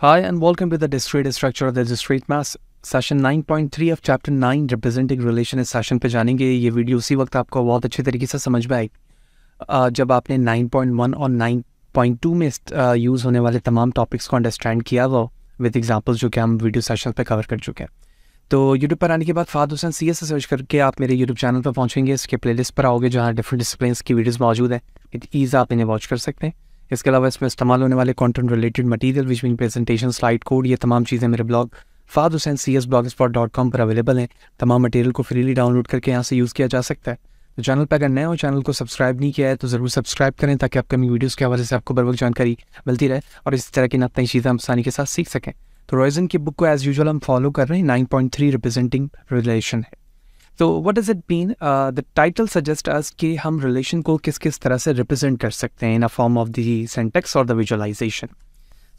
Hi and welcome to the discrete structure of the discrete mass session 9.3 of chapter 9 representing relation इस session पे जानेंगे ये video उसी वक्त आपको बहुत अच्छे तरीके से समझ में आई जब आपने 9.1 और 9.2 में यूज़ होने वाले तमाम टॉपिक्स को अंडरस्टैंड किया हुआ विद एग्जांपल्स जो कि हम वीडियो सेशन पे कवर कर चुके हैं तो यूट्यूब पर आने के बाद Fahad Hussain C S search करके आप मेरे यूट्यूब चैनल पर पहुँचेंगे इसके प्लेलिस्ट पर आओगे जहाँ डिफरेंट डिसिप्लिन की वीडियोज़ मौजूद हैं विद ईज़ आप इन्हें वॉच कर सकते हैं इसके अलावा इसमें इस्तेमाल होने वाले content related material which mean presentation slide code ये तमाम चीज़ें मेरे blog Fahad Hussain C S blog spot dot com पर अवेलेबल हैं तमाम मटेरियल को फ्रीली डाउनलोड करके यहाँ से यूज़ किया जा सकता है तो चैनल पर अगर नए हो चैनल को सब्सक्राइब नहीं किया है तो ज़रूर सब्सक्राइब करें ताकि अपकमिंग वीडियोज़ के हवाले से आपको बरबक जानकारी मिलती रहे और इसी तरह की नई चीज़ें हम आसानी के साथ सीख सकें तो रॉयजन की बुक को एज़ यूजल हम फॉलो कर रहे हैं nine point three representing relation है तो what does it mean the title suggest us कि हम रिलेशन को किस किस तरह से रिप्रेजेंट कर सकते हैं in a form of the syntax और द विजुअलाइजेशन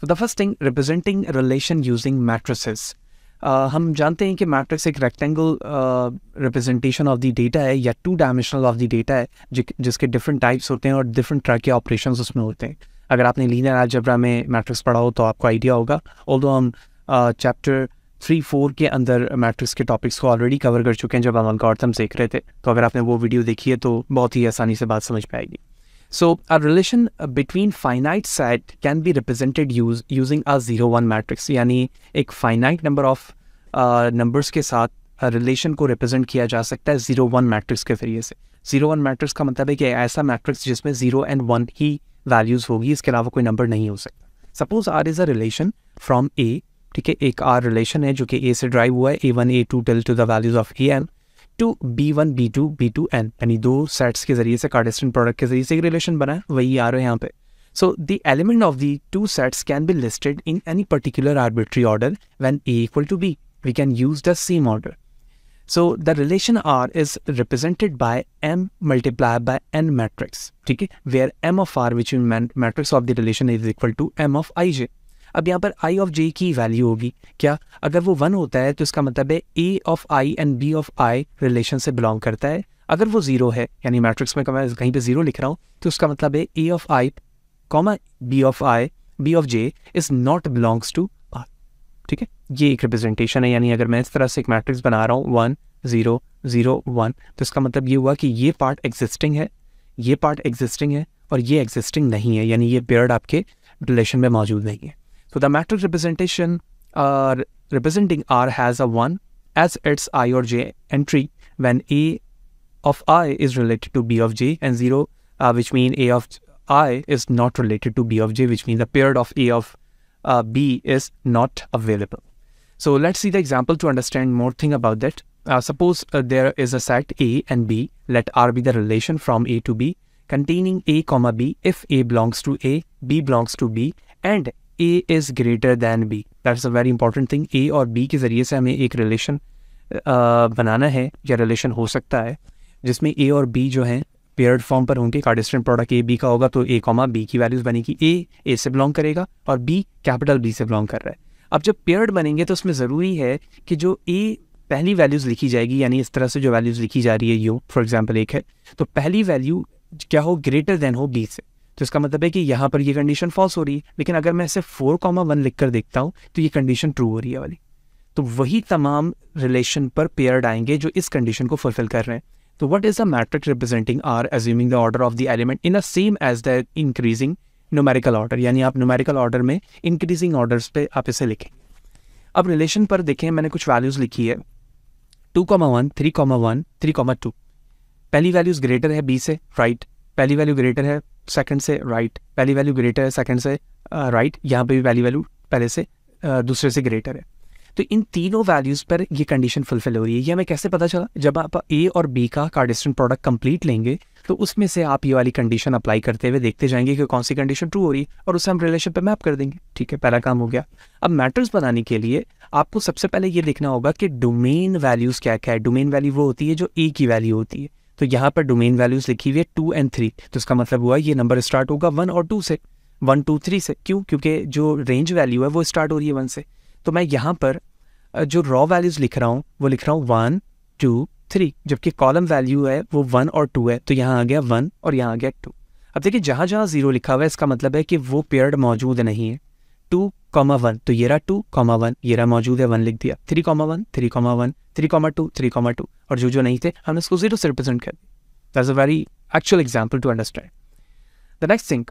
तो the first thing representing relation using matrices हम जानते हैं कि मैट्रिक्स एक rectangle representation of the data है या two dimensional of the data है जि, जिसके डिफरेंट टाइप्स होते हैं और डिफरेंट तरह के ऑपरेशन उसमें होते हैं अगर आपने लीनियर अलजेब्रा में मैट्रिक्स पढ़ा हो तो आपको आइडिया होगा ऑल हम चैप्टर uh, थ्री फोर के अंदर मैट्रिक्स के टॉपिक्स को ऑलरेडी कवर कर चुके हैं जब हम अलगॉर्थम देख रहे थे तो अगर आपने वो वीडियो देखी है तो बहुत ही आसानी से बात समझ पाएगी so a relation between finite set can be represented use using a zero one matrix यानी एक फाइनाइट नंबर ऑफ नंबर्स के साथ रिलेशन को रिप्रेजेंट किया जा सकता है जीरो वन मैट्रिक्स के जरिए से जीरो वन मैट्रिक्स का मतलब है कि ऐसा मैट्रिक्स जिसमें जीरो एंड वन ही वैल्यूज होगी इसके अलावा कोई नंबर नहीं हो सकता suppose R is a relation from A ठीक है एक आर रिलेशन है जो कि ए से ड्राइव हुआ है A one A two till to the values of A n to B one B two B to n यानी दो सेट्स के जरिए से कार्डिस्टेंट प्रोडक्ट के जरिए से एक रिलेशन बना है वही आ रहा है यहाँ पे so the element of the two sets can be listed in any particular arbitrary order when A equal to B we can use the same order so the relation R is represented by M multiply by N matrix ठीक है where M of R which matrix of the relation is equal to M of I J अब यहाँ पर आई of जे की value होगी क्या अगर वो वन होता है तो इसका मतलब है A of I and B of I relation से बिलोंग करता है अगर वो जीरो है यानी मैट्रिक्स में कहीं पे जीरो लिख रहा हूँ तो उसका मतलब है A of I comma B of I B of J is not belongs to R ठीक है ये एक रिप्रेजेंटेशन है यानी अगर मैं इस तरह से एक मैट्रिक्स बना रहा हूँ वन ज़ीरो ज़ीरो वन तो इसका मतलब ये हुआ कि ये पार्ट एग्जिस्टिंग है ये पार्ट एग्जिस्टिंग है और ये एग्जिस्टिंग नहीं है यानी ये पेयर्ड आपके रिलेशन में मौजूद नहीं है So the matrix representation uh, representing R has a 1 as its I or J entry when A of I is related to B of J and 0, uh, which means A of I is not related to B of J, which means the period of A of uh, B is not available. So let's see the example to understand more thing about that. Uh, suppose uh, there is a set A and B. Let R be the relation from A to B containing A, comma B if A belongs to A, B belongs to B, and A is greater than B is a very important thing A और B के ज़रिए से हमें एक relation बनाना है या relation हो सकता है जिसमें ए और बी जो हैं पेयर्ड फॉर्म पर होंगे कार्डिस्टेंट प्रोडक्ट ए बी का होगा तो ए कॉमा बी की वैल्यूज़ बनेगी ए ए से बिलोंग करेगा और बी कैपिटल बी से बिलोंग कर रहा है अब जब पेयर्ड बनेंगे तो उसमें ज़रूरी है कि जो ए पहली वैल्यूज़ लिखी जाएगी यानी इस तरह से जो वैल्यूज़ लिखी जा रही है यू फॉर एग्जाम्पल एक है तो पहली वैल्यू क्या हो ग्रेटर देन हो बी से तो इसका मतलब है कि यहाँ पर ये कंडीशन फॉल्स हो रही है लेकिन अगर मैं इसे फोर कॉमा वन लिख कर देखता हूँ तो ये कंडीशन ट्रू हो रही है वाली तो वही तमाम रिलेशन पर पेयर्ड आएंगे जो इस कंडीशन को फुलफिल कर रहे हैं तो what is a matrix representing R assuming the order of the element in a same as the increasing numerical order यानी आप न्यूमेरिकल ऑर्डर में इंक्रीजिंग ऑर्डर्स पे आप इसे लिखें अब रिलेशन पर देखें मैंने कुछ वैल्यूज़ लिखी है two comma one three comma one three comma two पहली वैल्यूज़ ग्रेटर है बी से राइट right? पहली वैल्यू ग्रेटर है सेकंड से राइट right. पहली वैल्यू ग्रेटर है सेकंड से राइट uh, right. यहाँ पे भी पहली वैल्यू पहले से uh, दूसरे से ग्रेटर है तो इन तीनों वैल्यूज़ पर ये कंडीशन फुलफिल हो रही है ये हमें कैसे पता चला जब आप ए और बी का कार्डिस्टन प्रोडक्ट कंप्लीट लेंगे तो उसमें से आप ये वाली कंडीशन अप्लाई करते हुए देखते जाएंगे कि कौन सी कंडीशन ट्रू हो रही है और उसे हम रिलेशन पर मैप कर देंगे ठीक है पहला काम हो गया अब मैटर्स बनाने के लिए आपको सबसे पहले ये देखना होगा कि डोमेन वैल्यूज़ क्या क्या है डोमेन वैल्यू वो होती है जो ए की वैल्यू होती है तो यहाँ पर डोमेन वैल्यूज लिखी हुई है टू एंड थ्री तो इसका मतलब हुआ ये नंबर स्टार्ट होगा वन और टू से वन टू थ्री से क्यों क्योंकि जो रेंज वैल्यू है वो स्टार्ट हो रही है वन से तो मैं यहाँ पर जो रॉ वैल्यूज़ लिख रहा हूँ वो लिख रहा हूँ वन टू थ्री जबकि कॉलम वैल्यू है वो वन और टू है तो यहाँ आ गया वन और यहाँ आ गया टू अब देखिए जहाँ जहाँ ज़ीरो लिखा हुआ है इसका मतलब है कि वो पेयर्ड मौजूद नहीं है टू कॉमा वन तो ये रहा टू कॉमा वन ये रहा मौजूद है वन लिख दिया three comma one three comma one three comma two three comma two और जो जो नहीं थे हमने उसको जीरो से रिप्रेजेंट कर दिया that's a very actual example to understand the next thing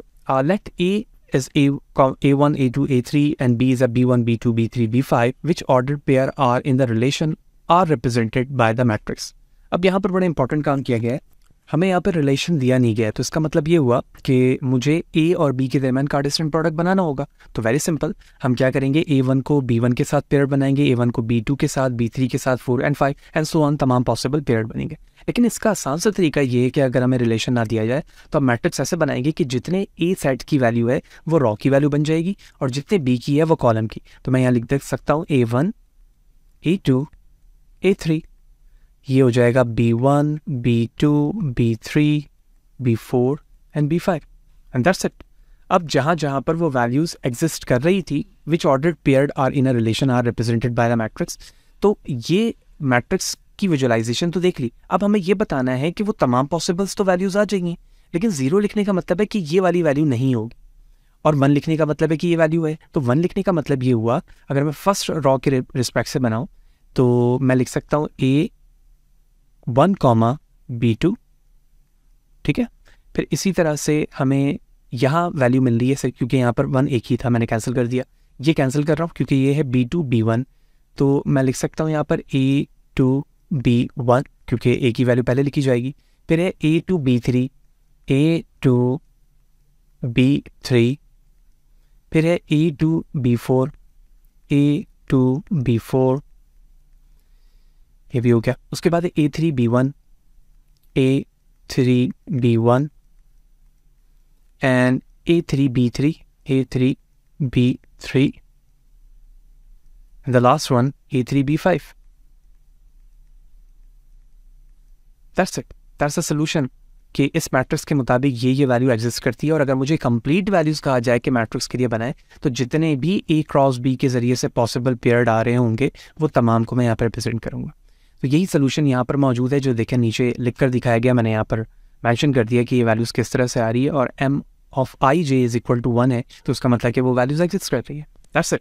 let A is A A A A one two three and B is a B one B two B three B five which order pair are in the relation are represented by the matrix अब यहाँ पर बड़ा important काम किया गया है हमें यहाँ पर रिलेशन दिया नहीं गया तो इसका मतलब ये हुआ कि मुझे ए और बी के दरमियान कार्डिस्टेंट प्रोडक्ट बनाना होगा तो वेरी सिंपल हम क्या करेंगे ए वन को बी वन के साथ पेयर बनाएंगे ए वन को बी टू के साथ बी थ्री के साथ four and five and so on तमाम पॉसिबल पेयर बनेंगे लेकिन इसका आसान सा तरीका ये है कि अगर हमें रिलेशन ना दिया जाए तो हम मैट्रिक्स ऐसे बनाएंगे कि जितने ए सेट की वैल्यू है वो रॉ की वैल्यू बन जाएगी और जितने बी की है वो कॉलम की तो मैं यहाँ लिख देख सकता हूँ A one A two A three ये हो जाएगा B one B two B three B four and B five and that's it अब जहाँ जहाँ पर वो वैल्यूज़ एग्जिस्ट कर रही थी which order paired are in a relation are represented by the matrix तो ये मैट्रिक्स की विजुअलाइजेशन तो देख ली अब हमें ये बताना है कि वो तमाम पॉसिबल्स तो वैल्यूज़ आ जाएंगी लेकिन ज़ीरो लिखने का मतलब है कि ये वाली वैल्यू नहीं होगी और वन लिखने का मतलब है कि ये वैल्यू है तो वन लिखने का मतलब ये हुआ अगर मैं फर्स्ट रॉ के रिस्पेक्ट से बनाऊँ तो मैं लिख सकता हूँ A one comma B two ठीक है फिर इसी तरह से हमें यहाँ वैल्यू मिल रही है सर क्योंकि यहाँ पर वन एक ही था मैंने कैंसिल कर दिया ये कैंसिल कर रहा हूँ क्योंकि ये है बी टू बी वन तो मैं लिख सकता हूँ यहाँ पर ए टू बी वन क्योंकि ए की वैल्यू पहले लिखी जाएगी फिर है A to B three A to B three फिर है A to B four A to B four ये भी हो गया उसके बाद A three B one A three B one and A three B three A three B three the last one A three B five that's it that's the solution कि इस matrix के मुताबिक ये ये वैल्यू एग्जिस्ट करती है और अगर मुझे कंप्लीट वैल्यूज कहा जाए कि मैट्रिक्स के लिए बनाए तो जितने भी ए क्रॉस बी के जरिए से पॉसिबल पेयर्ड आ रहे होंगे वो तमाम को मैं यहाँ पर रिप्रेजेंट करूंगा तो यही सोल्यूशन यहाँ पर मौजूद है जो देखें नीचे लिख कर दिखाया गया मैंने यहाँ पर मैंशन कर दिया कि ये वैल्यूज़ किस तरह से आ रही है और M of I J is equal to one है तो उसका मतलब कि वो वैल्यूज़ एग्जिस्ट कर रही है दैट्स इट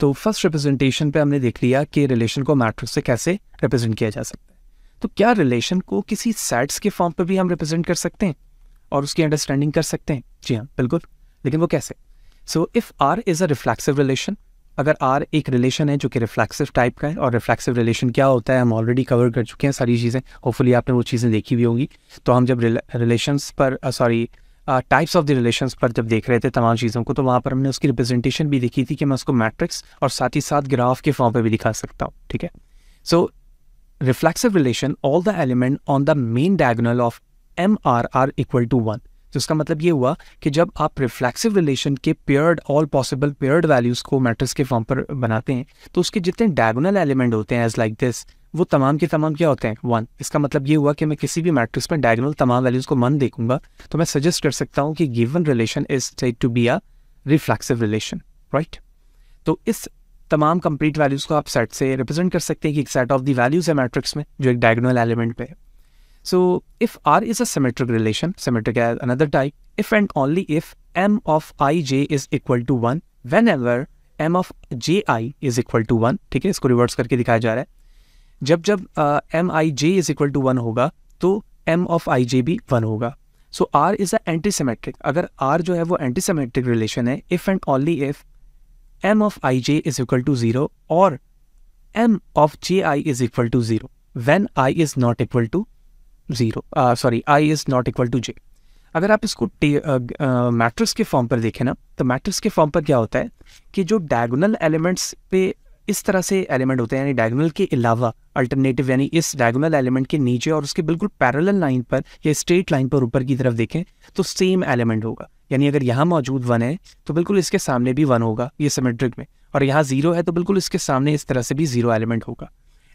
तो फर्स्ट रिप्रेजेंटेशन पे हमने देख लिया कि रिलेशन को मैट्रिक्स से कैसे रिप्रेजेंट किया जा सकता है तो क्या रिलेशन को किसी सेट्स के फॉर्म पर भी हम रिप्रेजेंट कर सकते हैं और उसकी अंडरस्टैंडिंग कर सकते हैं जी हाँ बिल्कुल लेकिन वो कैसे so if R is a reflexive relation अगर आर एक रिलेशन है जो कि रिफ्लेक्सिव टाइप का है और रिफ्लेक्सिव रिलेशन क्या होता है हम ऑलरेडी कवर कर चुके हैं सारी चीज़ें होपफुली आपने वो चीज़ें देखी भी होंगी तो हम जब रिलेशंस पर sorry types of the relations पर जब देख रहे थे तमाम चीज़ों को तो वहाँ पर हमने उसकी रिप्रेजेंटेशन भी देखी थी कि मैं उसको मैट्रिक्स और साथ ही साथ ग्राफ के फॉर्म पर भी दिखा सकता हूँ ठीक है so reflexive relation all the element on the main diagonal of M R are equal to one तो इसका मतलब ये हुआ कि जब आप रिफ्लेक्सिव रिलेशन के paired all possible paired values को मैट्रिक्स के फॉर्म पर बनाते हैं तो उसके जितने डायगोनल एलिमेंट होते हैं एज लाइक दिस वो तमाम के तमाम क्या होते हैं वन इसका मतलब ये हुआ कि मैं किसी भी मैट्रिक्स में डायगोनल तमाम वैल्यूज़ को मन देखूंगा तो मैं सजेस्ट कर सकता हूँ कि given relation is said to be a reflexive relation right तो इस तमाम कंप्लीट वैल्यूज़ को आप सेट से रिप्रेजेंट कर सकते हैं कि एक सेट ऑफ द वैल्यूज़ है मैट्रिक्स में जो एक डायगोनल एलिमेंट पे है So if R is a symmetric relation, symmetric as another type, if and only if M of ij is equal to 1, whenever M of ji is equal to 1, ठीक है इसको reverse करके दिखाया जा रहा है जब जब M I J is equal to one होगा तो एम ऑफ आई जे भी वन होगा so R is a anti symmetric अगर आर जो है वो एंटी सीमेट्रिक रिलेशन है if and only if M of I J is equal to zero और M of J I is equal to zero when I is not equal to zero sorry I is not equal to जे अगर आप इसको matrix uh, के form पर देखें ना तो matrix के फॉर्म पर क्या होता है कि जो डायगोनल एलिमेंट्स पे इस तरह से एलिमेंट होते हैं यानी डायगोनल के अलावा अल्टरनेटिव यानी इस डायगोनल एलिमेंट के नीचे और उसके बिल्कुल पैरेलल लाइन पर या स्ट्रेट लाइन पर ऊपर की तरफ देखें तो सेम एलिमेंट होगा यानी अगर यहाँ मौजूद वन है तो बिल्कुल इसके सामने भी वन होगा ये सिमेट्रिक में और यहाँ जीरो है तो बिल्कुल इसके सामने इस तरह से भी जीरो एलिमेंट होगा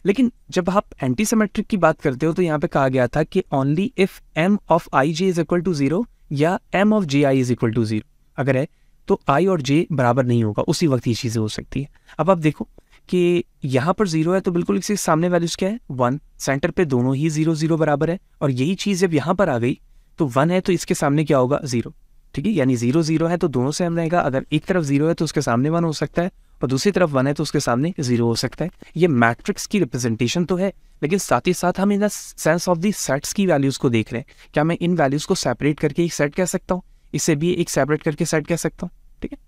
लेकिन जब आप एंटी सेमेट्रिक की बात करते हो तो यहाँ पे कहा गया था कि only if M of I J is equal to zero या M of J I is equal to zero अगर है तो आई और जे बराबर नहीं होगा उसी वक्त ये चीज़ें हो सकती है अब आप देखो कि यहाँ पर जीरो है तो बिल्कुल इसके सामने वैल्यूज क्या है वन सेंटर पे दोनों ही जीरो जीरो बराबर है और यही चीज़ जब यहाँ पर आ गई तो वन है तो इसके सामने क्या होगा जीरो ठीक है यानी जीरो जीरो है तो दोनों से हम रहेगा अगर एक तरफ जीरो है तो उसके सामने वन हो सकता है पर दूसरी तरफ वन है तो उसके सामने जीरो हो सकता है ये मैट्रिक्स की रिप्रेजेंटेशन तो है लेकिन साथ ही साथ हम in sense of the sets की वैल्यूज़ को देख रहे हैं क्या मैं इन वैल्यूज़ को सेपरेट करके एक सेट कह सकता हूँ इसे भी एक सेपरेट करके सेट कह सकता हूँ ठीक है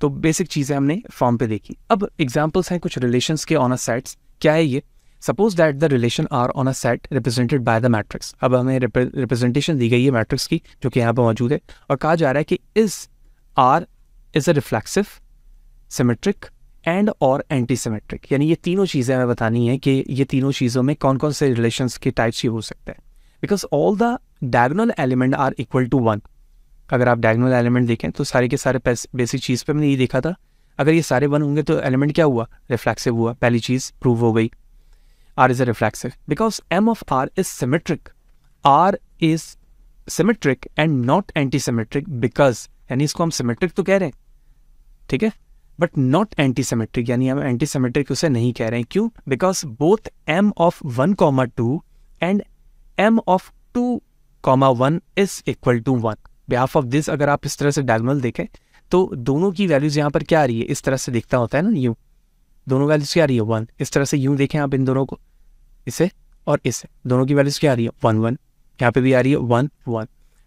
तो बेसिक चीज़ें हमने फॉर्म पे देखी अब एग्जाम्पल्स हैं कुछ रिलेशन के ऑन अ सेट्स क्या है ये suppose that the relation R on a set represented by the matrix अब हमें रिप्रेजेंटेशन दी गई है मैट्रिक्स की जो कि यहाँ पर मौजूद है और कहा जा रहा है कि is R is a reflexive symmetric and और एंटी सिमेट्रिक यानी ये तीनों चीज़ें हमें बतानी है कि ये तीनों चीज़ों में कौन कौन से रिलेशन के टाइप्स ये हो सकते हैं because all the diagonal element are equal to one अगर आप डायगोनल एलिमेंट देखें तो सारे के सारे बेसिक चीज़ पे हमने ये देखा था अगर ये सारे वन होंगे तो एलिमेंट क्या हुआ रिफ्लैक्सिव हुआ पहली चीज़ प्रूव हो गई R is a reflexive because M of R is symmetric R is symmetric and not anti symmetric because यानी इसको हम सिमेट्रिक तो कह रहे हैं ठीक है बट नॉट एंटी सेमेट्रिक यानी हम एंटी सेमेट्रिक उसे नहीं कह रहे हैं क्यों because both M of one comma two and M of two comma one is equal to one behalf of this अगर आप इस तरह से डायगोनल देखें तो दोनों की वैल्यूज यहाँ पर क्या आ रही है इस तरह से दिखता होता है ना यू दोनों वैल्यूज क्या आ रही है वन इस तरह से यू देखें आप इन दोनों को इसे और इसे दोनों की वैल्यूज क्या आ रही है वन वन यहाँ पे भी आ रही है वन वन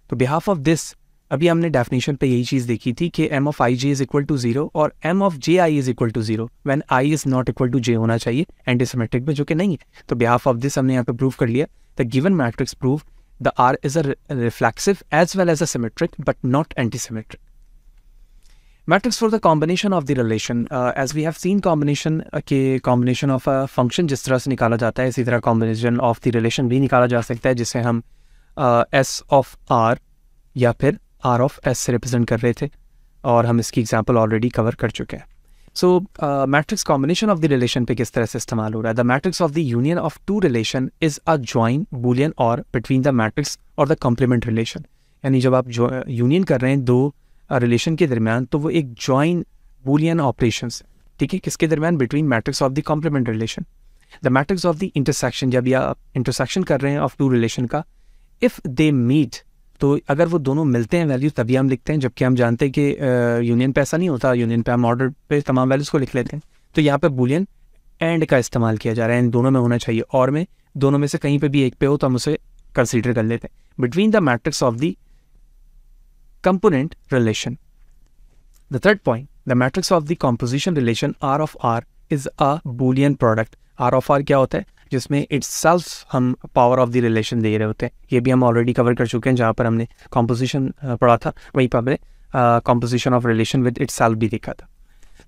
तो बिहाफ ऑफ दिस अभी हमने डेफिनेशन पे यही चीज़ देखी थी कि M of I J is equal to zero और M of J I is equal to zero when I is not equal to J होना चाहिए एंटीसीमेट्रिक में जो कि नहीं है तो बिहाफ ऑफ दिस हमने यहाँ पे प्रूव कर लिया the given matrix prove the R is a reflexive as well as a symmetric but not antisymmetric matrix for the combination of the relation as we have seen combination के combination of a function जिस तरह से निकाला जाता है इसी तरह combination of the relation भी निकाला जा सकता है जिसे हम एस ऑफ आर या फिर आर ऑफ एस से रिप्रेजेंट कर रहे थे और हम इसकी एग्जाम्पल ऑलरेडी कवर कर चुके हैं so matrix combination of the relation पे किस तरह से इस्तेमाल हो रहा है the matrix of the union of two relation is a join boolean or between the matrix और द कॉम्प्लीमेंट रिलेशन यानी जब आप यूनियन कर रहे हैं दो रिलेशन uh, के दरमियान तो वो एक ज्वाइन बुलियन ऑपरेशन ठीक है किसके दरमियान between matrix of the complement relation the matrix of the intersection जब आप इंटरसेक्शन कर रहे हैं ऑफ टू रिलेशन का इफ़ दे मीट तो अगर वो दोनों मिलते हैं वैल्यूज तभी हम लिखते हैं जबकि हम जानते हैं कि यूनियन पे ऐसा नहीं होता यूनियन पे हम ऑर्डर पे तमाम वैल्यूज़ को लिख लेते हैं तो यहाँ पे बुलियन एंड का इस्तेमाल किया जा रहा है इन दोनों में होना चाहिए और में दोनों में से कहीं पे भी एक पे हो तो हम उसे कंसिडर कर लेते हैं between the matrix of the component relation the third point the matrix of the composition relation R of R is a boolean product R of R क्या होता है जिसमें इट्स सेल्फ हम पावर ऑफ द रिलेशन दे रहे होते हैं ये भी हम ऑलरेडी कवर कर चुके हैं जहाँ पर हमने कॉम्पोजिशन पढ़ा था वहीं पर हमने composition of relation with its भी देखा था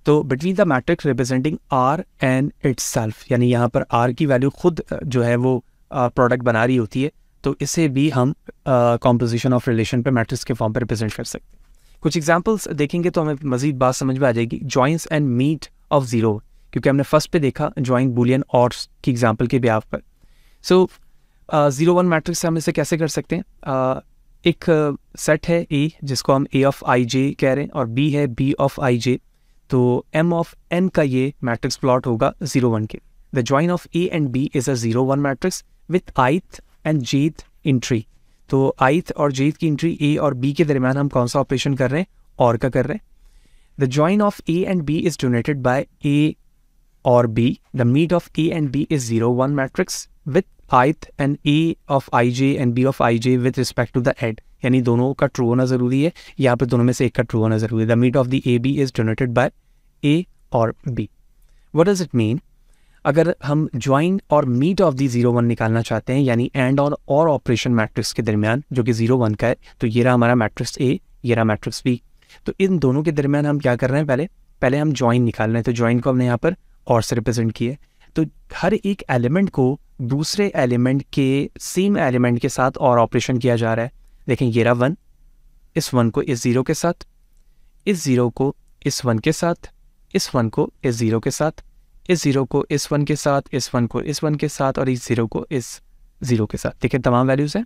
तो between the matrix representing R and its यानी यहाँ पर आर की वैल्यू खुद जो है वो प्रोडक्ट बना रही होती है तो इसे भी हम कॉम्पोजिशन ऑफ रिलेशन पर मैट्रिक्स के फॉर्म पर रिप्रेजेंट कर सकते हैं कुछ एग्जाम्पल्स देखेंगे तो हमें मजीद बात समझ में आ जाएगी joins and meet of zero क्योंकि हमने फर्स्ट पे देखा ज्वाइंट बुलियन और की एग्जाम्पल के ब्याह पर सो ज़ीरो वन मैट्रिक्स से हम इसे कैसे कर सकते हैं uh, एक सेट uh, है ए जिसको हम ए ऑफ आई जे कह रहे हैं और बी है बी ऑफ आई जे तो एम ऑफ एन का ये मैट्रिक्स प्लॉट होगा जीरो वन के the join of A and B is a zero one matrix with ith and jth entry तो आइथ और जीत की इंट्री ए और बी के दरमियान हम कौन सा ऑपरेशन कर रहे हैं और का कर रहे हैं the join of A and B is denoted by A or B, the meet of A and B is 0, 1 matrix with ith and A of ij and B of ij with respect to the head. यानी दोनों का true होना ज़रूरी है यहाँ पे दोनों में से एक का true होना ज़रूरी है the meet of the A B is generated by A और B what does it mean अगर हम ज्वाइन और meet of the zero one निकालना चाहते हैं यानी एंड और और ऑपरेशन मैट्रिक्स के दरमियान जो कि जीरो वन का है तो ये रहा हमारा मैट्रिक्स ए ये रहा मैट्रिक्स बी तो इन दोनों के दरमियान हम क्या कर रहे हैं पहले पहले हम ज्वाइन निकाल रहे हैं तो ज्वाइन को हमने यहाँ पर और रिप्रेजेंट किए तो हर एक एलिमेंट को दूसरे एलिमेंट के सेम एलिमेंट के साथ और ऑपरेशन किया जा रहा है देखें ये रहा वन इस वन को इस ज़ीरो के साथ इस ज़ीरो को इस वन के साथ इस वन को इस ज़ीरो के साथ इस ज़ीरो को इस वन के साथ इस वन को इस वन के साथ और इस ज़ीरो को इस ज़ीरो के साथ देखिए तमाम वैल्यूज़ हैं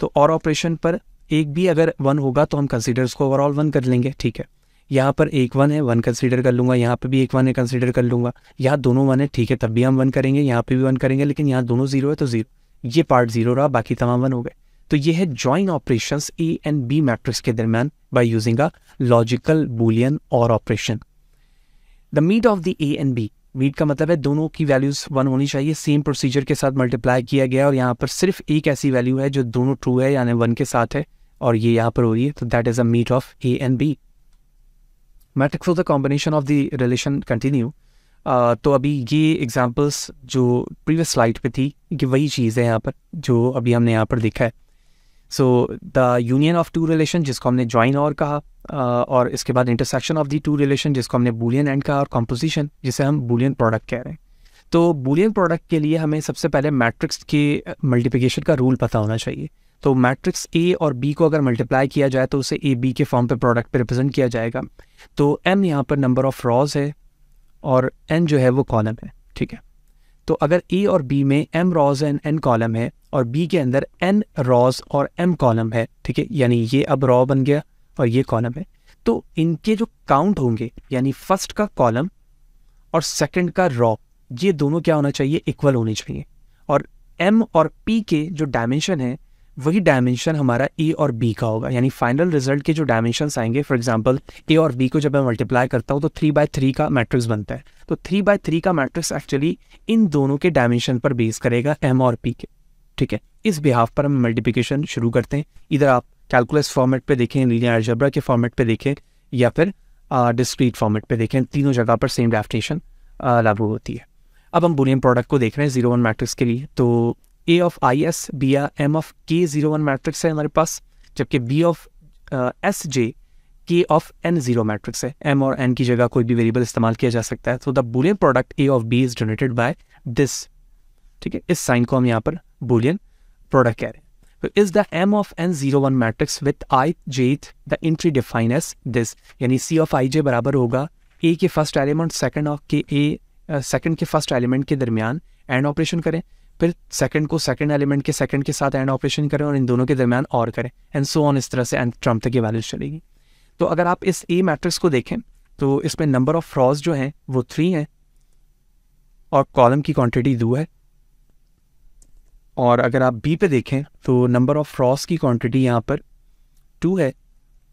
तो और ऑपरेशन पर एक भी अगर वन होगा तो हम कंसिडर उसको ओवरऑल वन कर लेंगे ठीक है यहाँ पर एक वन है वन कंसीडर कर लूँगा यहाँ पे भी एक वन है कंसीडर कर लूँगा यहाँ दोनों वन है ठीक है तब भी हम वन करेंगे यहाँ पे भी वन करेंगे लेकिन यहाँ दोनों जीरो है तो जीरो ये पार्ट जीरो रहा बाकी तमाम वन हो गए तो ये है join operation A and B matrix के दरमियान by using a logical boolean or operation the meet of the A and B meet का मतलब है दोनों की वैल्यूज वन होनी चाहिए सेम प्रोसीजर के साथ मल्टीप्लाई किया गया और यहाँ पर सिर्फ एक ऐसी वैल्यू है जो दोनों ट्रू है यानी वन के साथ है और ये यहाँ पर हो रही है तो that is a meet of A and B matrix of the combination of the relation continue तो अभी ये एग्जाम्पल्स जो प्रीवियस स्लाइड पे थी कि वही चीज़ है यहाँ पर जो अभी हमने यहाँ पर देखा है so the union of two relation जिसको हमने ज्वाइन और कहा uh, और इसके बाद intersection of the two relation जिसको हमने बुलियन एंड कहा और कॉम्पोजिशन जिसे हम बुलियन प्रोडक्ट कह रहे हैं तो बुलियन प्रोडक्ट के लिए हमें सबसे पहले मैट्रिक्स के मल्टीप्लिकेशन का रूल पता होना चाहिए तो मैट्रिक्स ए और बी को अगर मल्टीप्लाई किया जाए तो उसे ए बी के फॉर्म पे प्रोडक्ट पे रिप्रेजेंट किया जाएगा तो एम यहाँ पर नंबर ऑफ रॉज है और एन जो है वो कॉलम है ठीक है तो अगर ए और बी में M rows and N column है और बी के अंदर एन रॉज और एम कॉलम है ठीक है यानी ये अब रॉ बन गया और ये कॉलम है तो इनके जो काउंट होंगे यानी फर्स्ट का कॉलम और सेकंड का रॉ ये दोनों क्या होना चाहिए इक्वल होने चाहिए और एम और पी के जो डायमेंशन है वही डायमेंशन हमारा ए और बी का होगा यानी फाइनल रिजल्ट के जो डायमेंशन आएंगे फॉर एग्जाम्पल ए और बी को जब मैं मल्टीप्लाई करता हूँ तो थ्री बाय थ्री का मैट्रिक्स बनता है तो थ्री बाय थ्री का मैट्रिक्स एक्चुअली इन दोनों के डायमेंशन पर बेस करेगा एम और पी के ठीक है इस बिहाफ पर हम मल्टीप्लीकेशन शुरू करते हैं इधर आप कैलकुलस फॉर्मेट पर देखें लीनियर अलजबरा के फॉर्मेट पर देखें या फिर डिस्क्रीट फॉर्मेट पे देखें तीनों जगह पर सेम डेफिनेशन लागू होती है अब हम बुलियन प्रोडक्ट को देख रहे हैं जीरो वन मैट्रिक्स के लिए तो A of I S B या M of K zero one matrix है हमारे पास जबकि B of S J K of N zero matrix है एम और एन की जगह कोई भी वेरिएबल इस्तेमाल किया जा सकता है तो the boolean product A of B is generated by this ठीक है इस साइन को हम यहाँ पर बुलियन प्रोडक्ट कह रहे हैं is the M of N zero one matrix with I J the entry define as this यानी सी ऑफ आई जे बराबर होगा ए के फर्स्ट एलिमेंट सेकंड ऑफ के ए सेकंड के फर्स्ट एलिमेंट के दरमियान एंड ऑपरेशन करें फिर सेकंड को सेकंड एलिमेंट के सेकंड के साथ एंड ऑपरेशन करें और इन दोनों के दरमियान और करें एंड सो ऑन इस तरह से एंड ट्रम्प तक ये वैल्यूज चलेगी तो अगर आप इस ए मैट्रिक्स को देखें तो इसमें नंबर ऑफ फ्रॉज जो हैं वो थ्री हैं और कॉलम की क्वांटिटी दो है और अगर आप बी पे देखें तो नंबर ऑफ फ्रॉज की क्वांटिटी यहाँ पर टू है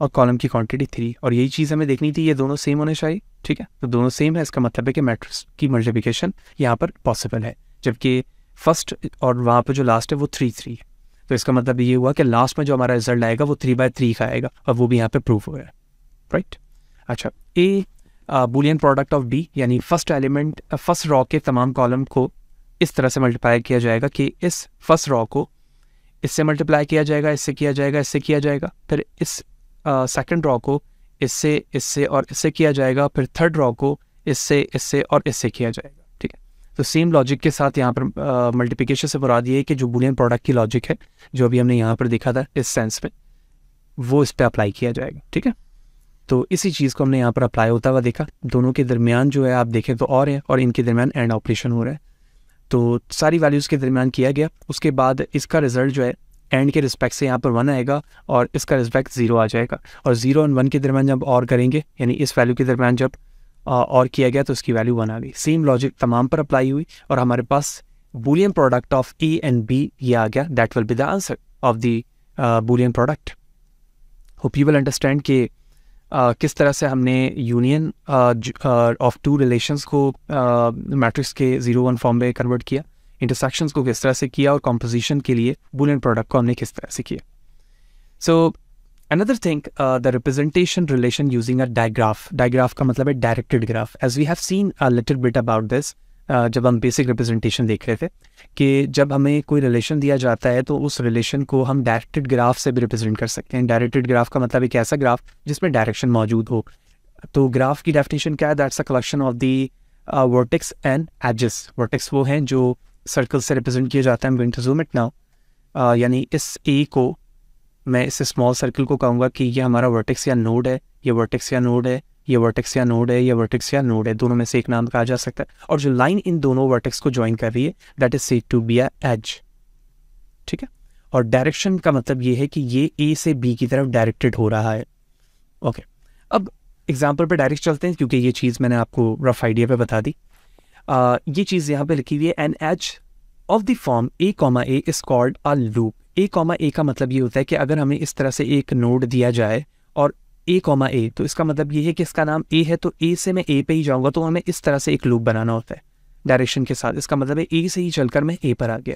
और कॉलम की क्वांटिटी थ्री और यही चीज़ हमें देखनी थी ये दोनों सेम होने चाहिए ठीक है तो दोनों सेम है इसका मतलब है कि मैट्रिक्स की मल्टीप्लिकेशन यहाँ पर पॉसिबल है जबकि फर्स्ट और वहाँ पर जो लास्ट है वो थ्री थ्री तो इसका मतलब ये हुआ कि लास्ट में जो हमारा रिजल्ट आएगा वो थ्री बाय थ्री का आएगा और वो भी यहाँ पे प्रूफ हो गया राइट अच्छा A boolean product of D यानी फर्स्ट एलिमेंट फर्स्ट रॉ के तमाम कॉलम को इस तरह से मल्टीप्लाई किया जाएगा कि इस फर्स्ट रॉ को इससे मल्टीप्लाई किया जाएगा इससे किया जाएगा इससे किया जाएगा फिर इस सेकंड रॉ को इससे इससे और इससे किया जाएगा फिर थर्ड रॉ को इससे इससे और इससे किया जाएगा तो सेम लॉजिक के साथ यहाँ पर मल्टीप्लिकेशन से मुराद ये कि जो बुलियन प्रोडक्ट की लॉजिक है जो अभी हमने यहाँ पर देखा था इस सेंस में वो इस पर अप्लाई किया जाएगा ठीक है तो इसी चीज़ को हमने यहाँ पर अप्लाई होता हुआ देखा दोनों के दरमियान जो है आप देखें तो और है और इनके दरमियान एंड ऑपरेशन हो रहा है तो सारी वैल्यूज़ के दरमियान किया गया उसके बाद इसका रिजल्ट जो है एंड के रिस्पेक्ट से यहाँ पर वन आएगा और इसका रिस्पेक्ट ज़ीरो आ जाएगा और ज़ीरो एंड वन के दरमियान जब और करेंगे यानी इस वैल्यू के दरमियान जब और किया गया तो उसकी वैल्यू वन आ गई सेम लॉजिक तमाम पर अप्लाई हुई और हमारे पास boolean product of A and B ये आ गया that will be the answer of the boolean product hope you will understand कि Uh, किस तरह से हमने यूनियन ऑफ टू रिलेशंस को मैट्रिक्स uh, के ज़ीरो वन फॉर्म में कन्वर्ट किया इंटरसेक्शंस को किस तरह से किया और कॉम्पोजिशन के लिए बुलियन प्रोडक्ट को हमने किस तरह से किया सो so, Another thing, uh, the representation relation using a digraph. Digraph का मतलब है directed graph. As we have seen a little bit about this, uh, जब हम बेसिक रिप्रेजेंटेशन देख रहे थे कि जब हमें कोई रिलेशन दिया जाता है तो उस रिलेशन को हम डायरेक्टेड ग्राफ से भी रिप्रेजेंट कर सकते हैं डायरेक्टेड ग्राफ का मतलब एक ऐसा ग्राफ जिसमें डायरेक्शन मौजूद हो तो ग्राफ की डेफिनेशन क्या है that's a collection of the vertex and edges vertex वो हैं जो सर्कल से रिप्रेजेंट किया जाता है नाउ uh, यानी इस ए को मैं इस स्मॉल सर्कल को कहूँगा कि ये हमारा वर्टेक्स या नोड है ये वर्टेक्स या नोड है ये वर्टेक्स या नोड है ये वर्टेक्स या नोड है दोनों में से एक नाम कहा जा सकता है और जो लाइन इन दोनों वर्टेक्स को ज्वाइन कर रही है that is said to be edge ठीक है और डायरेक्शन का मतलब ये है कि ये ए से बी की तरफ डायरेक्टेड हो रहा है ओके okay. अब एग्जाम्पल पर डायरेक्ट चलते हैं क्योंकि ये चीज़ मैंने आपको रफ आइडिया पर बता दी आ, ये चीज़ यहाँ पर लिखी हुई है an edge of the form A comma A is called a loop A comma A का मतलब ये होता है कि अगर हमें इस तरह से एक नोड दिया जाए और ए कॉमा ए तो इसका मतलब ये है कि इसका नाम ए है तो ए से मैं ए पे ही जाऊँगा तो हमें इस तरह से एक लूप बनाना होता है डायरेक्शन के साथ इसका मतलब है ए से ही चलकर मैं ए पर आ गया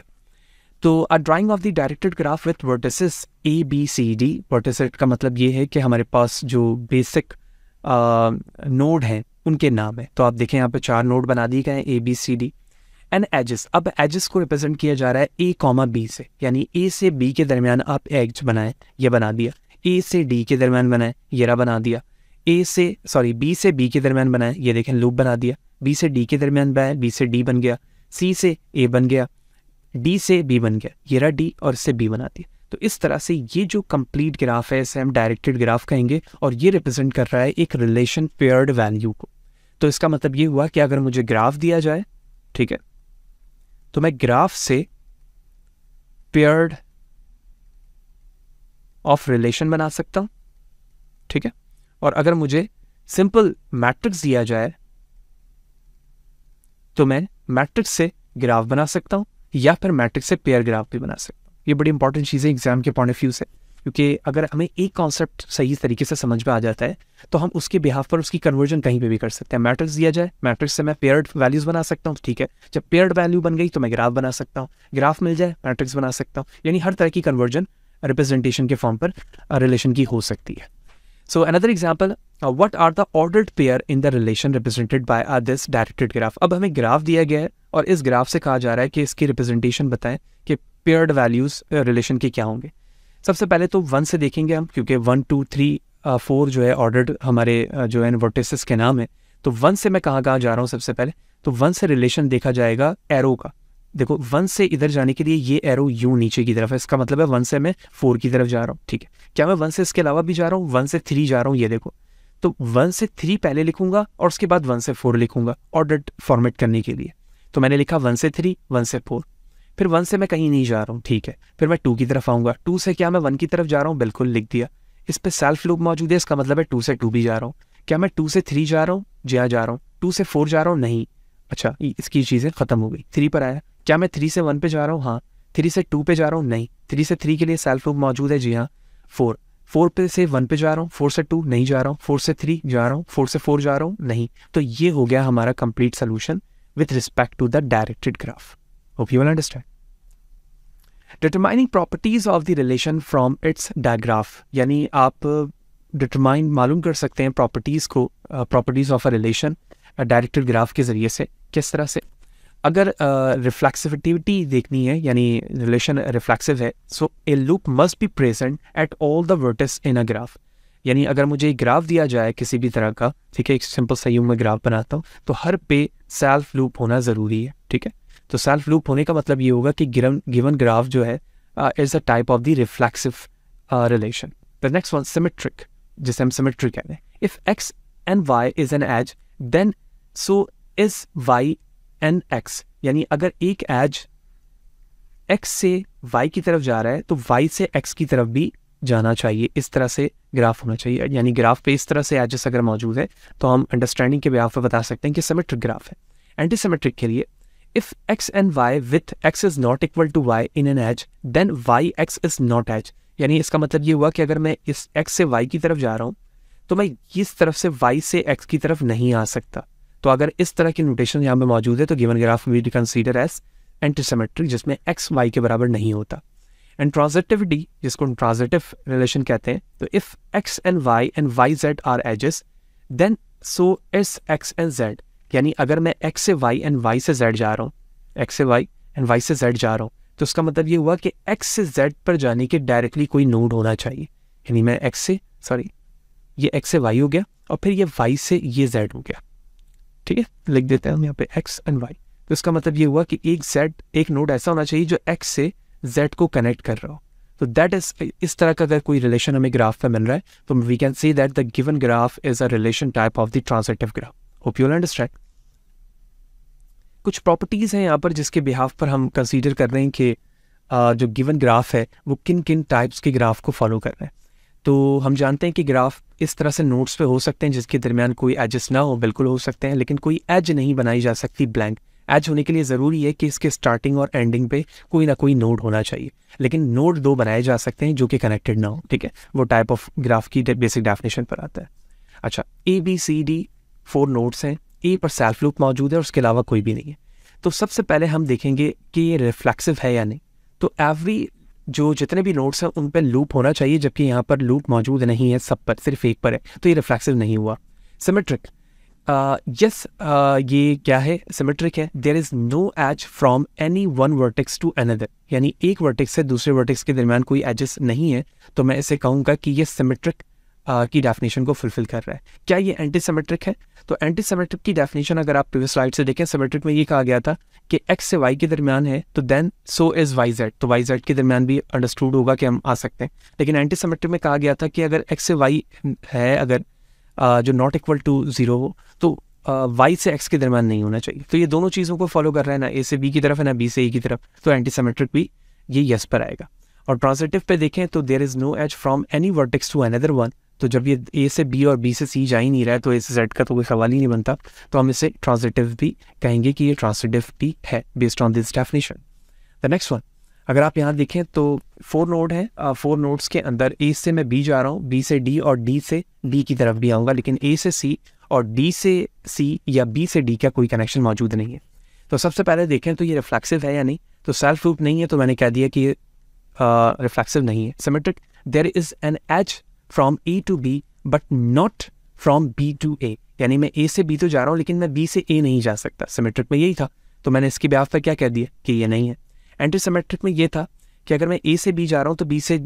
तो a drawing of the directed graph with vertices A B C D vertices का मतलब ये है कि हमारे पास जो बेसिक नोड uh, हैं उनके नाम है तो आप देखें यहाँ पे चार नोड बना दिए गए हैं A B C D and edges अब एजेस को रिप्रेजेंट किया जा रहा है ए कॉमा बी से यानी ए से बी के दरमियान आप एज बनाए ये बना दिया ए से डी के दरमियान बनाए ये रहा बना दिया ए से सॉरी बी से बी के दरमियान बनाए ये देखें लूप बना दिया बी से डी के दरमियान बनाए बी से डी बन गया सी से ए बन गया डी से बी बन गया ये रहा डी और इससे बी बना दिया तो इस तरह से ये जो कंप्लीट ग्राफ है इसे हम डायरेक्टेड ग्राफ कहेंगे और ये रिप्रेजेंट कर रहा है एक रिलेशन पेयर्ड वैल्यू को तो इसका मतलब ये हुआ कि अगर मुझे ग्राफ दिया जाए ठीक है तो मैं ग्राफ से पेयर्ड ऑफ रिलेशन बना सकता हूं ठीक है और अगर मुझे सिंपल मैट्रिक्स दिया जाए तो मैं मैट्रिक्स से ग्राफ बना सकता हूं या फिर मैट्रिक्स से पेयर ग्राफ भी बना सकता हूं ये बड़ी इंपॉर्टेंट चीज़ें एग्जाम के पॉइंट ऑफ व्यू से क्योंकि अगर हमें एक कॉन्सेप्ट सही तरीके से समझ में आ जाता है तो हम उसके बिहाव पर उसकी कन्वर्जन कहीं पे भी कर सकते हैं मैट्रिक्स दिया जाए मैट्रिक्स से मैं पेयर्ड वैल्यूज बना सकता हूँ ठीक है जब पेयर्ड वैल्यू बन गई तो मैं ग्राफ बना सकता हूँ ग्राफ मिल जाए मैट्रिक्स बना सकता हूँ यानी हर तरह की कन्वर्जन रिप्रेजेंटेशन के फॉर्म पर रिलेशन की हो सकती है so another example what are the order pair in the relation represented by R this directed graph अब हमें ग्राफ दिया गया है और इस ग्राफ से कहा जा रहा है कि इसकी रिप्रेजेंटेशन बताएं कि पेयर्ड वैल्यूज रिलेशन के क्या होंगे सबसे पहले तो वन से देखेंगे हम क्योंकि वन टू थ्री फोर जो है ऑर्डर्ड हमारे जो है वर्टेसिस के नाम है तो वन से मैं कहाँ कहाँ जा रहा हूँ सबसे पहले तो वन से रिलेशन देखा जाएगा एरो का देखो वन से इधर जाने के लिए ये एरो यू नीचे की तरफ है इसका मतलब है वन से मैं फोर की तरफ जा रहा हूँ ठीक है क्या मैं वन से इसके अलावा भी जा रहा हूँ वन से थ्री जा रहा हूँ ये देखो तो वन से थ्री पहले लिखूंगा और उसके बाद वन से फोर लिखूंगा ऑर्डर फॉर्मेट करने के लिए तो मैंने लिखा वन से थ्री वन से फोर फिर वन से मैं कहीं नहीं जा रहा हूँ ठीक है फिर मैं टू की तरफ आऊँगा टू से क्या मैं वन की तरफ जा रहा हूँ बिल्कुल लिख दिया इस पर सेल्फ लूप मौजूद है इसका मतलब है टू से टू भी जा रहा हूँ क्या मैं टू से थ्री जा रहा हूँ जी जा रहा हूँ टू से फोर जा रहा हूँ नहीं अच्छा इसकी चीज़ें खत्म हो गई थ्री पर आया क्या मैं थ्री से वन पे जा रहा हूँ हाँ थ्री से टू पे जा रहा हूँ नहीं थ्री से थ्री के लिए सेल्फ लूप मौजूद है जी हाँ फोर फोर पे से वन पे जा रहा हूँ फोर से टू नहीं जा रहा हूँ फोर से थ्री जा रहा हूँ फोर से फोर जा रहा हूँ नहीं तो ये हो गया हमारा complete solution with respect to the directed graph Hope you will understand. Determining properties of the relation from its digraph यानी आप डिटरमाइन uh, मालूम कर सकते हैं प्रॉपर्टीज़ को uh, of a relation a directed graph के ज़रिए से किस तरह से अगर रिफ्लेक्सिविटी uh, देखनी है यानी रिलेशन रिफ्लेक्सिव है so a loop must be present at all the vertices in a graph यानी अगर मुझे एक ग्राफ दिया जाए किसी भी तरह का ठीक है एक सिंपल सही में ग्राफ बनाता हूँ तो हर पे सेल्फ लूप होना ज़रूरी है ठीक है तो सेल्फ लूप होने का मतलब ये होगा कि गिवन गिवन ग्राफ जो है is a type of the reflexive relation the next one symmetric जिसे हम सिमेट्रिक कहते हैं if X and Y is an edge then so is Y and X यानी अगर एक एज एक्स से वाई की तरफ जा रहा है तो वाई से एक्स की तरफ भी जाना चाहिए इस तरह से ग्राफ होना चाहिए यानी ग्राफ पे इस तरह से एजेस अगर मौजूद है तो हम अंडरस्टैंडिंग के बिहाफ पर बता सकते हैं कि सिमेट्रिक ग्राफ है एंटीसीमेट्रिक के लिए If x and y with x is not equal to y in an edge, then y x is not edge. यानी इसका मतलब ये हुआ कि अगर मैं इस x से y की तरफ जा रहा हूँ तो मैं इस तरफ से y से x की तरफ नहीं आ सकता तो अगर इस तरह की नोटेशन यहाँ पे मौजूद है तो given graph we consider as antisymmetric जिसमें एक्स वाई के बराबर नहीं होता एंड ट्रांजिटिविटी जिसको ट्रांजिटिव रिलेशन कहते हैं तो if X and Y and Y Z are edges then so is X and Z यानी अगर मैं एक्स से वाई एंड वाई से जेड जा रहा हूँ एक्स से वाई एंड वाई से जेड जा रहा हूँ तो उसका मतलब ये हुआ कि एक्स से जेड पर जाने के डायरेक्टली कोई नोड होना चाहिए यानी मैं एक्स से सॉरी ये एक्स से वाई हो गया और फिर ये वाई से ये जेड हो गया ठीक है लिख देते हैं हम यहाँ पे एक्स एंड वाई तो इसका मतलब ये हुआ कि एक जेड एक नोड ऐसा होना चाहिए जो एक्स से जेड को कनेक्ट कर रहा हो तो दैट इज इस तरह का अगर कोई रिलेशन हमें ग्राफ पे मिल रहा है तो we can see that the given graph is a relation type of the translative graph hope you understand कुछ प्रॉपर्टीज़ हैं यहाँ पर जिसके बिहाफ पर हम कंसीडर कर रहे हैं कि जो गिवन ग्राफ है वो किन किन टाइप्स के ग्राफ को फॉलो कर रहे हैं तो हम जानते हैं कि ग्राफ इस तरह से नोट्स पे हो सकते हैं जिसके दरमियान कोई एजेस ना हो बिल्कुल हो सकते हैं लेकिन कोई एज नहीं बनाई जा सकती ब्लैंक एज होने के लिए ज़रूरी है कि इसके स्टार्टिंग और एंडिंग पे कोई ना कोई नोड होना चाहिए लेकिन नोड दो बनाए जा सकते हैं जो कि कनेक्टेड ना हो ठीक है वो टाइप ऑफ ग्राफ की बेसिक डेफिनेशन पर आता है अच्छा A B C D four nodes हैं ए पर सेल्फ लूप मौजूद है और उसके अलावा कोई भी नहीं है तो सबसे पहले हम देखेंगे कि ये रिफ्लेक्सिव है या नहीं तो एवरी जो जितने भी नोट्स हैं उन पर लूप होना चाहिए जबकि यहाँ पर लूप मौजूद नहीं है सब पर सिर्फ एक पर है तो ये रिफ्लेक्सिव नहीं हुआ सिमेट्रिक यस uh, uh, ये क्या है सिमेट्रिक है there is no edge from any one vertex to another यानी एक वर्टिक्स से दूसरे वर्टिक्स के दरमियान कोई एजेस नहीं है तो मैं इसे कहूँगा कि ये सिमेट्रिक की डेफिनेशन को फुलफिल कर रहा है क्या ये एंटी सेमेट्रिक है तो एंटी सेमेट्रिक की डेफिनेशन अगर आप प्रीवियस स्लाइड से देखें सेमेट्रिक में ये कहा गया था कि एक्स से वाई के दरमियान है तो then so is Y Z तो वाई जेड के दरमियान भी अंडरस्टूड होगा कि हम आ सकते हैं लेकिन एंटी सेमेट्रिक में कहा गया था कि अगर एक्स से वाई है अगर आ, जो नॉट इक्वल टू ज़ीरो हो तो वाई से एक्स के दरमियान नहीं होना चाहिए तो ये दोनों चीज़ों को फॉलो कर रहा है ना ए से बी की तरफ है ना बी से ई की तरफ तो एंटी सेमेट्रिक भी ये यस पर आएगा और ट्रांसलेटिव पे देखें तो there is no edge from any vertex to another one तो जब ये ए से बी और बी से सी जा ही नहीं रहा है तो ए से जेड का तो कोई सवाल ही नहीं बनता तो हम इसे ट्रांजिटिव भी कहेंगे कि ये ट्रांजिटिव भी है based on this definition the next one अगर आप यहाँ देखें तो फोर नोड हैं फोर नोड्स के अंदर ए से मैं बी जा रहा हूँ बी से डी और डी से डी की तरफ भी आऊँगा लेकिन ए से सी और डी से सी या बी से डी का कोई कनेक्शन मौजूद नहीं है तो सबसे पहले देखें तो ये रिफ्लेक्सिव है या नहीं तो सेल्फ रूप नहीं है तो मैंने कह दिया कि ये रिफ्लेक्सिव नहीं है symmetric there is an edge from A to B but not from B to A यानी मैं ए से बी तो जा रहा हूँ लेकिन मैं बी से ए नहीं जा सकता सिमेट्रिक में यही था तो मैंने इसके ब्याह पर क्या कह दिया कि ये नहीं है एंटी सिमेट्रिक में ये था कि अगर मैं ए से बी जा रहा हूँ तो बी से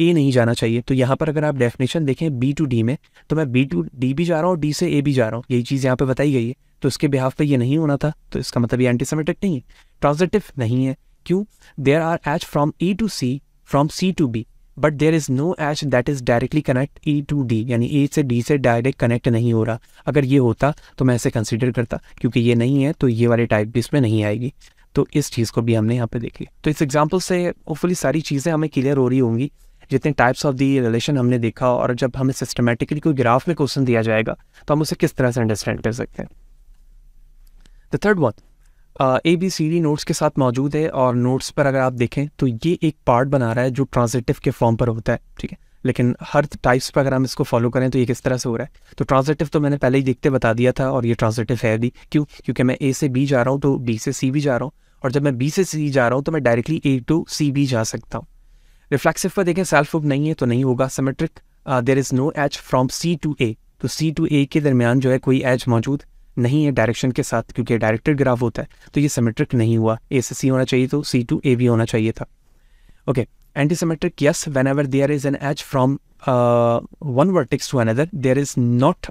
ए नहीं जाना चाहिए तो यहाँ पर अगर आप डेफिनेशन देखें बी टू डी में तो मैं बी टू डी भी जा रहा हूँ डी से ए भी जा रहा हूँ यही चीज़ यहाँ पर बताई गई है तो इसके बिहाव पर यह नहीं होना था तो इसका मतलब ये एंटी सिमेट्रिक नहीं है ट्रांजिटिव नहीं है क्यों there are edge from A to C from C to B but there is no edge that is directly connect E to D यानी ए से डी से डायरेक्ट कनेक्ट नहीं हो रहा अगर ये होता तो मैं ऐसे कंसिडर करता क्योंकि ये नहीं है तो ये वाले टाइप भी इसमें नहीं आएगी तो इस चीज़ को भी हमने यहाँ पे देखी तो इस एग्जाम्पल से होपफुली सारी चीज़ें हमें क्लियर हो रही होंगी जितने टाइप्स ऑफ दी रिलेशन हमने देखा और जब हमें सिस्टमेटिकली कोई ग्राफ में क्वेश्चन दिया जाएगा तो हम उसे किस तरह से अंडरस्टैंड कर सकते हैं the third one A B C D nodes के साथ मौजूद है और नोट्स पर अगर आप देखें तो ये एक पार्ट बना रहा है जो ट्रांजेटिव के फॉर्म पर होता है ठीक है लेकिन हर टाइप्स पर अगर हम इसको फॉलो करें तो ये किस तरह से हो रहा है तो ट्रांजेटिव तो मैंने पहले ही देखते बता दिया था और ये ट्रांजेटिव है भी क्यों क्योंकि मैं ए से बी जा रहा हूँ तो बी से सी भी जा रहा हूँ और जब मैं बी से सी जा रहा हूँ तो मैं डायरेक्टली ए टू सी भी जा सकता हूँ रिफ्लेक्सिव पर देखें सेल्फ हुब नहीं है तो नहीं होगा symmetric there is no edge from C to A तो सी टू ए के दरमियान जो है कोई एच मौजूद नहीं है डायरेक्शन के साथ क्योंकि डायरेक्टेड ग्राफ होता है तो ये सिमेट्रिक नहीं हुआ ए से सी होना चाहिए तो सी टू ए बी होना चाहिए था okay antisymmetric yes whenever there is an edge from one vertex to another there is not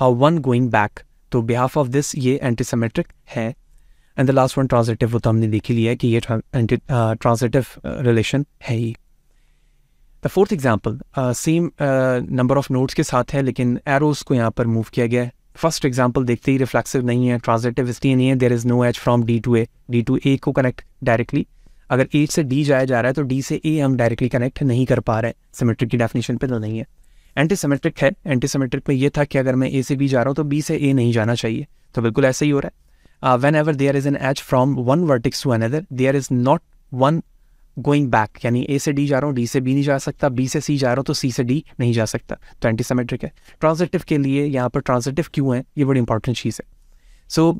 a one going back तो बिहाफ ऑफ दिस ये एंटी सिमेट्रिक है and the last one transitive वो तो हमने देख ही लिया है कि ये ट्रांजिटिव रिलेशन uh, uh, है ही the fourth example same number of nodes के साथ है लेकिन एरोज को यहाँ पर मूव किया गया है फर्स्ट एग्जाम्पल देखते ही रिफ्लेक्सिव नहीं है ट्रांसलेटिव इसलिए नहीं है there is no edge from D to A D to A को कनेक्ट डायरेक्टली अगर एच से डी जाया जा रहा है तो डी से ए हम डायरेक्टली कनेक्ट नहीं कर पा रहे हैं सिमेट्रिक की डेफिनेशन पे तो नहीं है एंटीसीमेट्रिक है एंटीसीमेट्रिक में ये था कि अगर मैं ए से बी जा रहा हूँ तो बी से ए नहीं जाना चाहिए तो बिल्कुल ऐसा ही हो रहा है whenever there is an edge from one vertex to another there is not one going back यानी ए से डी जा रहा हूँ डी से बी नहीं जा सकता बी से सी जा रहा हूँ तो सी से डी नहीं जा सकता तो एंटी सेमेट्रिक है ट्रांजिटिव के लिए यहाँ पर ट्रांजिटिव क्यों है ये बड़ी इंपॉर्टेंट चीज़ है so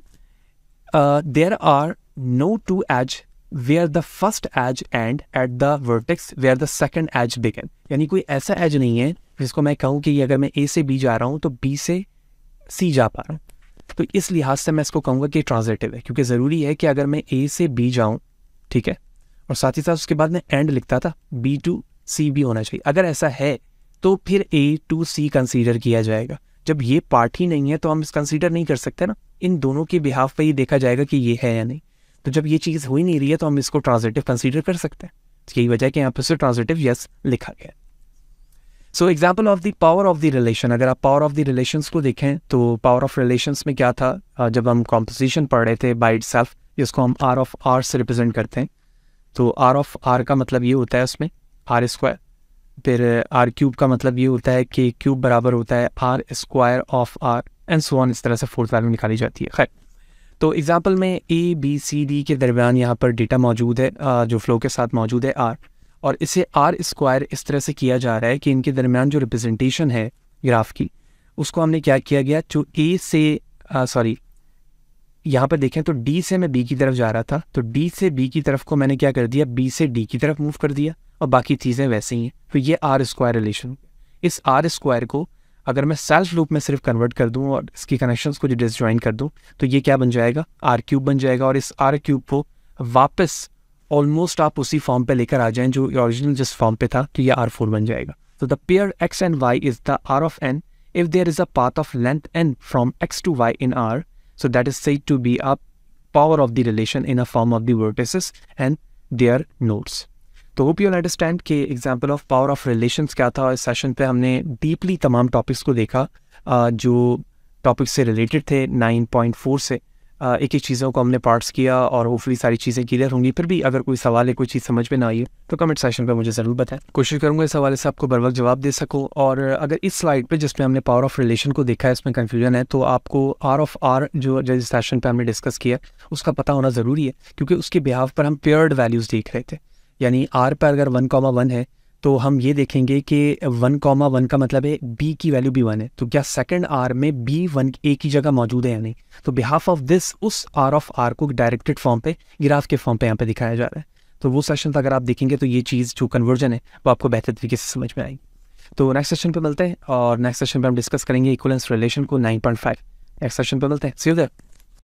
there are no two edge we are the first edge and at the vertex are the second edge begin यानी कोई ऐसा एज नहीं है जिसको मैं कहूँ कि अगर मैं ए से बी जा रहा हूँ तो बी से सी जा पा रहा हूँ तो इस लिहाज से मैं इसको कहूँगा कि ट्रांजिटिव है क्योंकि ज़रूरी है कि अगर मैं ए से बी जाऊँ ठीक है और साथ ही साथ उसके बाद में एंड लिखता था बी टू सी भी होना चाहिए अगर ऐसा है तो फिर ए टू सी कंसीडर किया जाएगा जब ये पार्ट ही नहीं है तो हम कंसीडर नहीं कर सकते ना इन दोनों के बिहाफ पर ही देखा जाएगा कि ये है या नहीं तो जब ये चीज़ हो ही नहीं रही है तो हम इसको ट्रांजेटिव कंसीडर कर सकते हैं तो यही वजह है कि यहाँ पर ट्रांजेटिव यस लिखा गया so example of the power of the relation अगर आप पावर ऑफ द रिलेशन को देखें तो पावर ऑफ रिलेशन में क्या था जब हम कॉम्पोजिशन पढ़ रहे थे बाई इट सेल्फ जिसको हम आर ऑफ आर से रिप्रेजेंट करते हैं तो आर ऑफ आर का मतलब ये होता है उसमें आर स्क्वायर फिर आर क्यूब का मतलब ये होता है कि क्यूब बराबर होता है R square of R and so on इस तरह से फोर्थ वैल्यू निकाली जाती है खैर तो एग्ज़ाम्पल में ए बी सी डी के दरमियान यहाँ पर डेटा मौजूद है जो फ्लो के साथ मौजूद है आर और इसे आर स्क्वायर इस तरह से किया जा रहा है कि इनके दरमियान जो रिप्रेजेंटेशन है ग्राफ की उसको हमने क्या किया गया जो ए से सॉरी यहाँ पर देखें तो डी से मैं बी की तरफ जा रहा था तो डी से बी की तरफ को मैंने क्या कर दिया बी से डी की तरफ मूव कर दिया और बाकी चीज़ें वैसे ही हैं तो ये आर स्क्वायर रिलेशन इस आर स्क्वायर को अगर मैं सेल्फ लूप में सिर्फ कन्वर्ट कर दूँ और इसकी कनेक्शंस को जो डिसज्वाइन कर दूँ तो ये क्या बन जाएगा आर क्यूब बन जाएगा और इस आर क्यूब को वापस ऑलमोस्ट आप उसी फॉर्म पे लेकर आ जाएं जो ओरिजिनल जिस फॉर्म पे था तो ये आर फोर बन जाएगा तो the pair X and Y is the R of N if there is a path of length N from X to Y in R So that is said to be a power of the relation in a form of the vertices and their nodes. तो hope you'll understand के example of power of relation क्या था इस session पे हमने deeply तमाम topics को देखा जो टॉपिक्स से रिलेटेड थे 9.4 से एक एक चीज़ों को हमने पार्ट्स किया और होपफुली सारी चीज़ें क्लियर होंगी फिर भी अगर कोई सवाल है कोई चीज़ समझ में ना आई तो कमेंट सेशन पर मुझे ज़रूर बताएं कोशिश करूँगा इस हवाले से आपको बर वक्त जवाब दे सकूँ और अगर इस स्लाइड पर जिसमें हमने पावर ऑफ रिलेशन को देखा है इसमें कन्फ्यूजन है तो आपको आर ऑफ आर जो जिस सेशन पर हमने डिस्कस किया उसका पता होना ज़रूरी है क्योंकि उसके बिहाव पर हम पेयर्ड वैल्यूज़ देख रहे थे यानी आर पर अगर वन कॉमा वन है तो हम ये देखेंगे कि वन कॉमा वन का मतलब है बी की वैल्यू भी वन है तो क्या सेकंड आर में बी वन ए की जगह मौजूद है या नहीं तो बिहाफ ऑफ दिस उस आर ऑफ आर को डायरेक्टेड फॉर्म पे ग्राफ के फॉर्म पे यहाँ पे दिखाया जा रहा है तो वो सेशन अगर आप देखेंगे तो ये चीज़ जो कन्वर्जन है वो आपको बेहतर तरीके से समझ में आएगी तो नेक्स्ट सेशन पर मिलते हैं और नेक्स्ट सेशन पर हम डिस्कस करेंगे इक्वलेंस रिलेशन को फाइव नेक्स्ट सेशन पे मिलते हैं सीधे